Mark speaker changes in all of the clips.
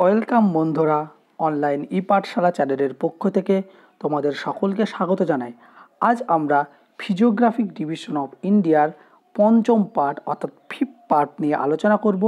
Speaker 1: welcome বন্ধুরা online ই পাঠশালা চ্যানেলের পক্ষ থেকে তোমাদের সকলকে স্বাগত জানাই আজ আমরা ফিজিওগ্রাফিক ডিভিশন অফ ইন্ডিয়ার পঞ্চম পার্ট অর্থাৎ ফিফ পার্ট নিয়ে আলোচনা করব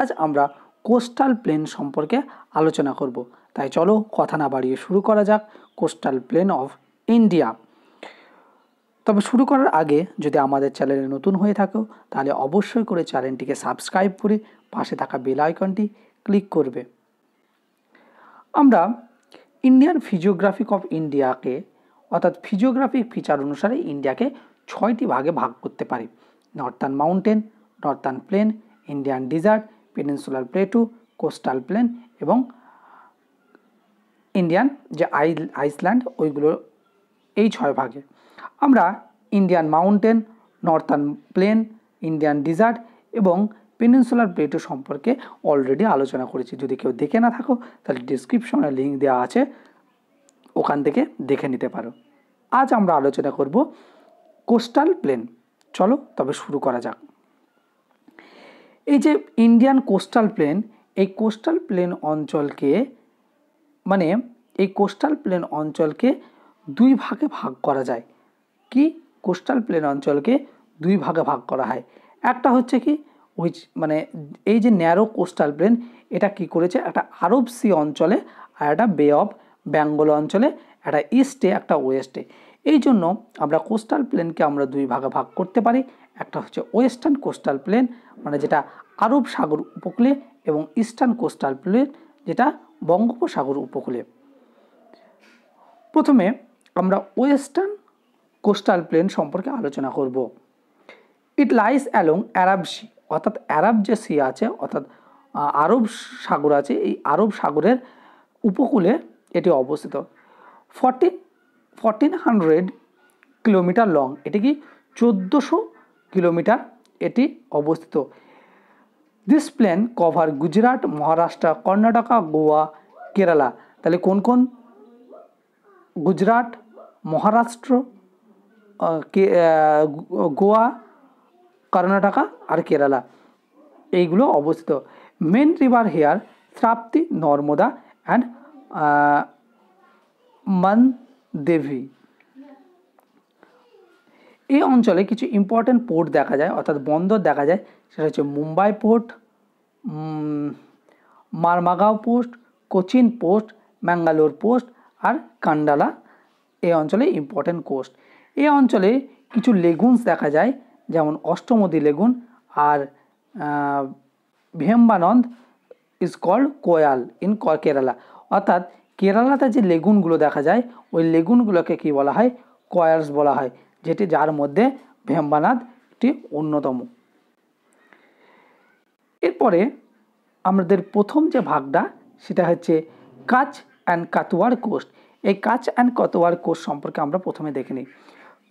Speaker 1: আজ আমরা কোস্টাল প্লেন সম্পর্কে আলোচনা করব তাই চলো কথা না বাড়িয়ে শুরু করা যাক কোস্টাল প্লেন অফ ইন্ডিয়া তবে শুরু করার আগে যদি আমাদের চ্যানেলে নতুন হয়ে থাকো তাহলে অবশ্যই করে চ্যানেলটিকে সাবস্ক্রাইব করে পাশে থাকা বেল আইকনটি ক্লিক করবে আমরা ইন্ডিয়ান ফিজিওগ্রাফিক অফ ইন্ডিয়াকে অর্থাৎ ফিজিওগ্রাফিক ফিচার অনুসারে ইন্ডিয়াকে ছয়টি ভাগে ভাগ করতে পারি northern mountain northern plain Indian desert peninsular plateau coastal plain এবং ইন্ডিয়ান যে আইসল্যান্ড ওইগুলো এই ছয় ভাগে আমরা Indian mountain northern plain Indian desert এবং পেনিনসুলার প্লেটো সম্পর্কে অলরেডি আলোচনা করেছি যদি কেউ দেখে না থাকো তাহলে ডিসক্রিপশনে লিঙ্ক দেওয়া আছে ওখান থেকে দেখে নিতে পারো আজ আমরা আলোচনা করব কোস্টাল প্লেন চলো তবে শুরু করা যাক এই যে ইন্ডিয়ান কোস্টাল প্লেন এই কোস্টাল প্লেন অঞ্চলকে মানে এই কোস্টাল প্লেন অঞ্চলকে দুই ভাগে ভাগ করা যায় কি কোস্টাল প্লেন অঞ্চলকে দুই ভাগে ভাগ করা হয় একটা হচ্ছে কি উইচ মানে এই যে ন্যারো কোস্টাল প্লেন এটা কি করেছে একটা আরব সি অঞ্চলে আর একটা বে অফ বেঙ্গল অঞ্চলে একটা ইস্টে একটা ওয়েস্টে এই জন্য আমরা কোস্টাল প্লেনকে আমরা দুই ভাগে ভাগ করতে পারি একটা হচ্ছে ওয়েস্টার্ন কোস্টাল প্লেন মানে যেটা আরব সাগর উপকূলে এবং ইস্টার্ন কোস্টাল প্লেন যেটা বঙ্গোপসাগর উপকূলে প্রথমে আমরা ওয়েস্টার্ন কোস্টাল প্লেন সম্পর্কে আলোচনা করব ইট লাইস অ্যালং অ্যারাবসি অর্থাৎ অ্যারাব যে সি আছে অর্থাৎ আরব সাগর আছে এই আরব সাগরের উপকূলে এটি অবস্থিত forty fourteen hundred kilometre long এটি কি চোদ্দোশো কিলোমিটার এটি অবস্থিত this plain cover Gujarat Maharashtra Karnataka Goa Kerala তাহলে কোন কোন গুজরাট মহারাষ্ট্র গোয়া কর্ণাটকা আর কেরালা এইগুলো অবস্থিত মেন রিভার হেয়ার শ্রাপ্তি নর্মদা অ্যান্ড মানদেভি এই অঞ্চলে কিছু ইম্পর্ট্যান্ট পোর্ট দেখা যায় অর্থাৎ বন্দর দেখা যায় সেটা হচ্ছে Mumbai port Marmagao port Cochin port Mangalore port আর কান্ডালা এই অঞ্চলে ইম্পর্টেন্ট কোস্ট এই অঞ্চলে কিছু লেগুনস দেখা যায় যেমন লেগুন আর Vembanad is called kayal in Kerala অর্থাৎ কেরালাতে যে লেগুনগুলো দেখা যায় ওই লেগুনগুলোকে কি বলা হয় কয়ালস বলা হয় যেটি যার মধ্যে একটি অন্যতম এরপরে আমাদের প্রথম যে ভাগটা সেটা হচ্ছে কাচ অ্যান্ড কাতুয়ার কোস্ট এই কাচ অ্যান্ড কাতোয়ার কোস্ট সম্পর্কে আমরা প্রথমে দেখে নিই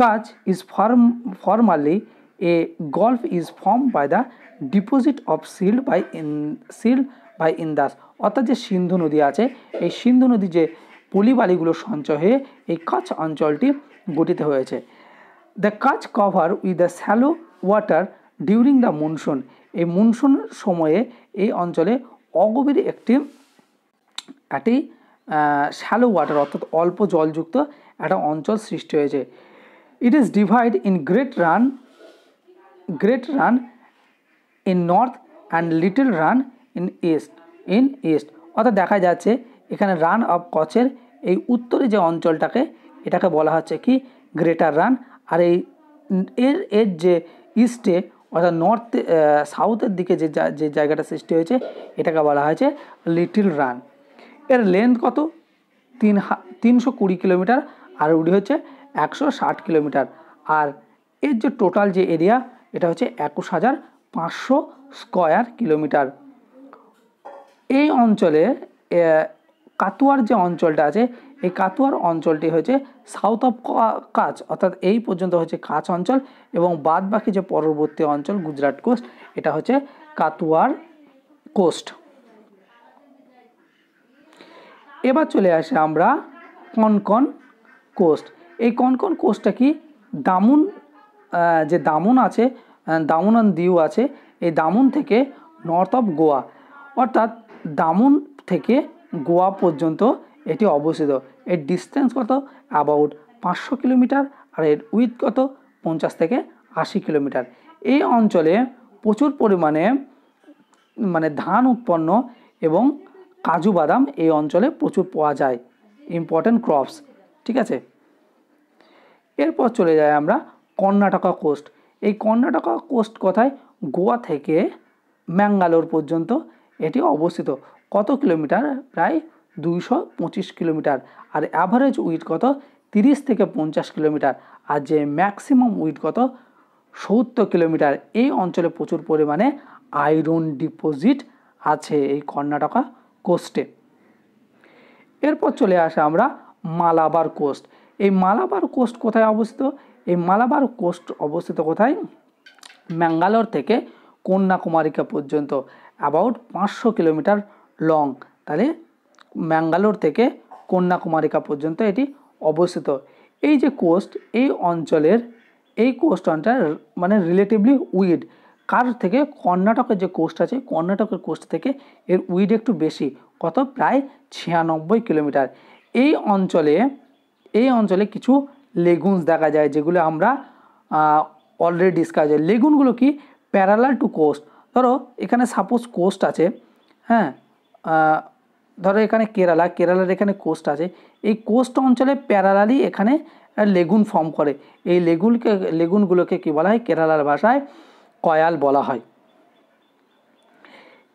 Speaker 1: Kutch is form formally A gulf is formed by the deposit of silt by in silt by Indus অর্থাৎ যে সিন্ধু নদী আছে এই সিন্ধু নদী যে পলিবালিগুলো সঞ্চয় হয়ে এই কাছ অঞ্চলটি গঠিত হয়েছে the Kutch cover with the shallow water during the monsoon এই মনসুন সময়ে এই অঞ্চলে অগভীর একটি একটি স্যালো ওয়াটার অর্থাৎ অল্প জলযুক্ত একটা অঞ্চল সৃষ্টি হয়েছে it is divide in great Rann great run in north and little run in east in east অর্থাৎ দেখা যাচ্ছে এখানে রান অফ কচের এই উত্তরে যে অঞ্চলটাকে এটাকে বলা হচ্ছে কি গ্রেটার রান আর এই এর এর যে ইস্টে অর্থাৎ নর্থ সাউথের দিকে যে যে জায়গাটা সৃষ্টি হয়েছে এটাকে বলা হয়েছে লিটিল রান এর লেন্থ কত তিন তিনশো কুড়ি কিলোমিটার আর উড়ি হচ্ছে একশো ষাট কিলোমিটার আর এর যে টোটাল যে এরিয়া এটা হচ্ছে একুশ হাজার পাঁচশো স্কোয়ার কিলোমিটার এই অঞ্চলে কাতুয়ার যে অঞ্চলটা আছে এই কাতুয়ার অঞ্চলটি হয়েছে সাউথ অফ কাচ অর্থাৎ এই পর্যন্ত হচ্ছে কাচ অঞ্চল এবং বাদ বাকি যে পরবর্তী অঞ্চল গুজরাট কোস্ট এটা হচ্ছে কাতুয়ার কোস্ট এবার চলে আসে আমরা কনকন কোস্ট এই কনকন কোস্টটা কি দামুন যে দামন আছে দামন দিউ আছে এই দামন থেকে নর্থ অফ গোয়া অর্থাৎ দামন থেকে গোয়া পর্যন্ত এটি অবস্থিত এর ডিস্টেন্স কত অ্যাবাউট পাঁচশো কিলোমিটার আর এর উইথ কত পঞ্চাশ থেকে আশি কিলোমিটার এই অঞ্চলে প্রচুর পরিমাণে মানে ধান উৎপন্ন এবং কাজু বাদাম এই অঞ্চলে প্রচুর পাওয়া যায় ইম্পর্ট্যান্ট ক্রপস ঠিক আছে এরপর চলে যাই আমরা কর্ণাটকা কোস্ট এই কর্ণাটকা কোস্ট কথায় গোয়া থেকে ম্যাঙ্গালোর পর্যন্ত এটি অবস্থিত কত কিলোমিটার প্রায় দুইশো পঁচিশ কিলোমিটার আর অ্যাভারেজ উইথ কত তিরিশ থেকে পঞ্চাশ কিলোমিটার আর যে ম্যাক্সিমাম উইথ কত সত্তর কিলোমিটার এই অঞ্চলে প্রচুর পরিমাণে আয়রন ডিপোজিট আছে এই কর্ণাটকা কোস্টে এরপর চলে আসে আমরা মালাবার কোস্ট এই মালাবার কোস্ট কোথায় অবস্থিত এই মালাবার কোস্ট অবস্থিত কোথায় ম্যাঙ্গালোর থেকে কন্যাকুমারিকা পর্যন্ত অ্যাবাউট পাঁচশো কিলোমিটার লং তাহলে ম্যাঙ্গালোর থেকে কন্যাকুমারিকা পর্যন্ত এটি অবস্থিত এই যে কোস্ট এই অঞ্চলের এই কোস্ট অঞ্চল মানে রিলেটিভলি উইড কার থেকে কর্ণাটকের যে কোস্ট আছে কর্ণাটকের কোস্ট থেকে এর উইড একটু বেশি কত প্রায় ছিয়ানব্বই কিলোমিটার এই অঞ্চলে এই অঞ্চলে কিছু লেগুনস দেখা যায় যেগুলো আমরা অলরেডি ডিসকাস হয় লেগুনগুলো কি প্যারালাল টু কোস্ট ধরো এখানে সাপোজ কোস্ট আছে হ্যাঁ ধরো এখানে কেরালা কেরালার এখানে কোস্ট আছে এই কোস্ট অঞ্চলে প্যারালালি এখানে লেগুন ফর্ম করে এই লেগুনকে লেগুনগুলোকে কী বলা হয় কেরালার ভাষায় কয়াল বলা হয়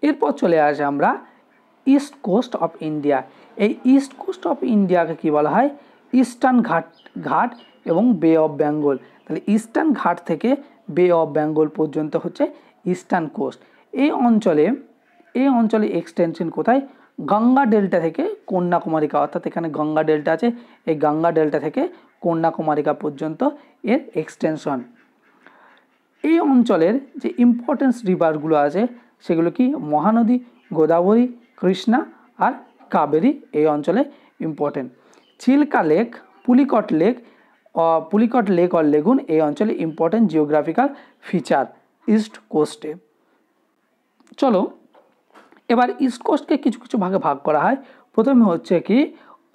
Speaker 1: এরপর চলে আসে আমরা ইস্ট কোস্ট অফ ইন্ডিয়া এই ইস্ট কোস্ট অফ ইন্ডিয়াকে কী বলা হয় ইস্টার্ন ঘাট ঘাট এবং বে অফ বেঙ্গল তাহলে ইস্টার্ন ঘাট থেকে বে অফ বেঙ্গল পর্যন্ত হচ্ছে ইস্টার্ন কোস্ট এই অঞ্চলে এই অঞ্চলে এক্সটেনশন কোথায় গঙ্গা ডেল্টা থেকে কন্যাকুমারিকা অর্থাৎ এখানে গঙ্গা ডেল্টা আছে এই গঙ্গা ডেল্টা থেকে কন্যাকুমারিকা পর্যন্ত এর এক্সটেনশন এই অঞ্চলের যে ইম্পর্টেন্স রিভারগুলো আছে সেগুলো কি মহানদী গোদাবরী কৃষ্ণা আর কাবেরী এই অঞ্চলে important Chilka lake Pulicat lake Pulicat lake or lagoon এই অঞ্চলে ইম্পর্টেন্ট জিওগ্রাফিক্যাল ফিচার ইস্ট কোস্টে চলো এবার ইস্ট কোস্টকে কিছু কিছু ভাগে ভাগ করা হয় প্রথমে হচ্ছে কি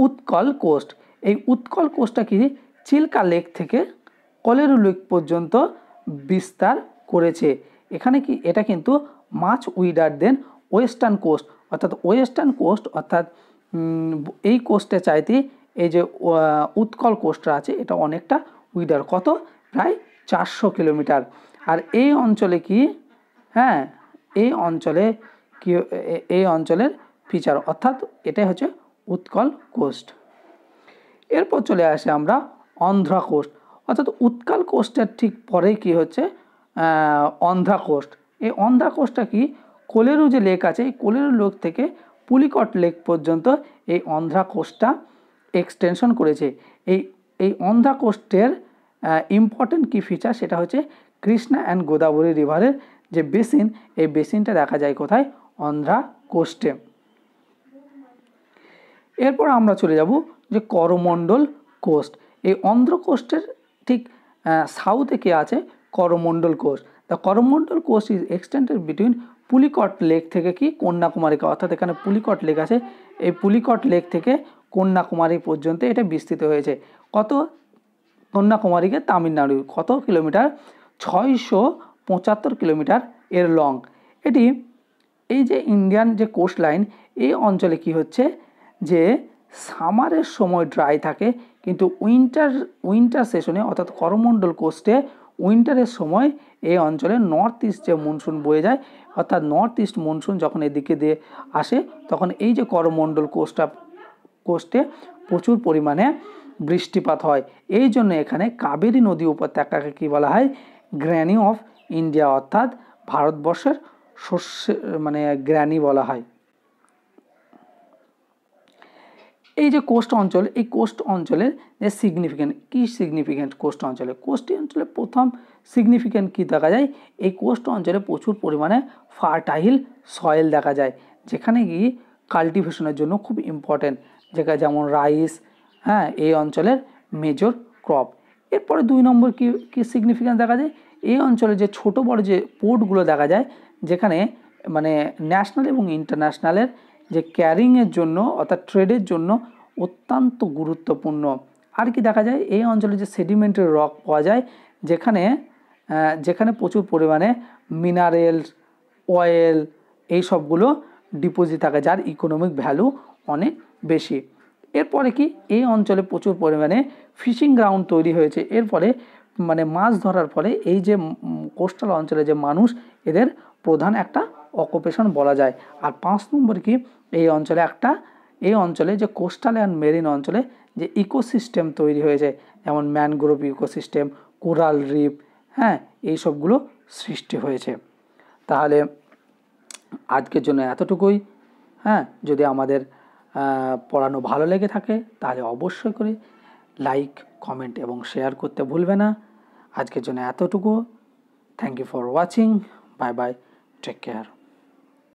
Speaker 1: উৎকল কোস্ট এই উৎকল কোস্টটা কি চিল্কা লেক থেকে কলেরু লেক পর্যন্ত বিস্তার করেছে এখানে কি এটা কিন্তু মাছ উইডার দেন ওয়েস্টার্ন কোস্ট অর্থাৎ ওয়েস্টার্ন কোস্ট অর্থাৎ এই কোস্টে চাইতে এই যে উৎকল কোষ্টটা আছে এটা অনেকটা উইডার কত প্রায় চারশো কিলোমিটার আর এই অঞ্চলে কি হ্যাঁ এই অঞ্চলে কি এই অঞ্চলের ফিচার অর্থাৎ এটাই হচ্ছে উৎকল কোস্ট এরপর চলে আসে আমরা অন্ধ্রা কোস্ট অর্থাৎ উৎকাল কোস্টের ঠিক পরে কি হচ্ছে অন্ধ্রা কোস্ট এই অন্ধ্রা কোস্টটা কি কোলেরু যে লেক আছে এই কোলেরু লেক থেকে পুলিকট লেক পর্যন্ত এই অন্ধ্রা কোস্টটা এক্সটেনশন করেছে এই এই অন্ধা কোস্টের ইম্পর্টেন্ট কী ফিচার সেটা হচ্ছে কৃষ্ণা অ্যান্ড গোদাবরী রিভারের যে বেসিন এই বেসিনটা দেখা যায় কোথায় অন্ধ্রা কোস্টে এরপর আমরা চলে যাব যে করমণ্ডল কোস্ট এই অন্ধ্র কোস্টের ঠিক সাউথে কে আছে Coromandel coast the Coromandel coast is extended between Pulicat lake থেকে কি কন্যাকুমারীকে অর্থাৎ এখানে পুলিকট লেক আছে এই পুলিকট লেক থেকে কন্যাকুমারী পর্যন্ত এটা বিস্তৃত হয়েছে কত কন্যাকুমারীকে তামিলনাড়ু কত কিলোমিটার ছয়শো পঁচাত্তর কিলোমিটার এর লং এটি এই যে ইন্ডিয়ান যে কোস্ট লাইন এই অঞ্চলে কি হচ্ছে যে সামারের সময় ড্রাই থাকে কিন্তু উইন্টার উইন্টার সেশনে অর্থাৎ করমণ্ডল কোস্টে উইন্টারের সময় এই অঞ্চলে নর্থ ইস্ট যে মনসুন বয়ে যায় অর্থাৎ নর্থ ইস্ট মনসুন যখন এদিকে দিয়ে আসে তখন এই যে করমণ্ডল কোস্টটা কোষ্টে প্রচুর পরিমাণে বৃষ্টিপাত হয় এই জন্য এখানে কাবেরী নদী উপত্যকাকে কী বলা হয় গ্র্যানি অফ ইন্ডিয়া অর্থাৎ ভারতবর্ষের শস্য মানে গ্র্যানি বলা হয় এই যে কোস্ট অঞ্চল এই কোস্ট অঞ্চলের যে সিগনিফিক্যান্ট কী সিগনিফিক্যান্ট কোস্ট অঞ্চলে কোস্ট অঞ্চলে প্রথম সিগনিফিক্যান্ট কী দেখা যায় এই কোস্ট অঞ্চলে প্রচুর পরিমাণে ফার্টাইল সয়েল দেখা যায় যেখানে কি কাল্টিভেশনের জন্য খুব ইম্পর্ট্যান্ট যেটা যেমন রাইস হ্যাঁ এই অঞ্চলের মেজর ক্রপ এরপরে দুই নম্বর কি কী সিগনিফিক্যান্স দেখা যায় এই অঞ্চলে যে ছোট বড় যে পোর্টগুলো দেখা যায় যেখানে মানে ন্যাশনাল এবং ইন্টারন্যাশনালের যে ক্যারিংয়ের জন্য অর্থাৎ ট্রেডের জন্য অত্যন্ত গুরুত্বপূর্ণ আর কি দেখা যায় এই অঞ্চলে যে সেডিমেন্টের রক পাওয়া যায় যেখানে যেখানে প্রচুর পরিমাণে মিনারেল অয়েল এই সবগুলো ডিপোজিট থাকে যার ইকোনমিক ভ্যালু অনেক বেশি এরপরে কি এই অঞ্চলে প্রচুর পরিমাণে ফিশিং গ্রাউন্ড তৈরি হয়েছে এর ফলে মানে মাছ ধরার ফলে এই যে কোস্টাল অঞ্চলে যে মানুষ এদের প্রধান একটা অকুপেশন বলা যায় আর পাঁচ নম্বর কি এই অঞ্চলে একটা এই অঞ্চলে যে কোস্টাল অ্যান্ড মেরিন অঞ্চলে যে ইকোসিস্টেম তৈরি হয়েছে যেমন ম্যানগ্রোভ ইকোসিস্টেম কোরাল রিপ হ্যাঁ এই সবগুলো সৃষ্টি হয়েছে তাহলে আজকের জন্য এতটুকুই হ্যাঁ যদি আমাদের পড়ানো ভালো লেগে থাকে তাহলে অবশ্যই করে লাইক কমেন্ট এবং শেয়ার করতে ভুলবে না আজকের জন্য এতটুকু thank you for watching bye bye take care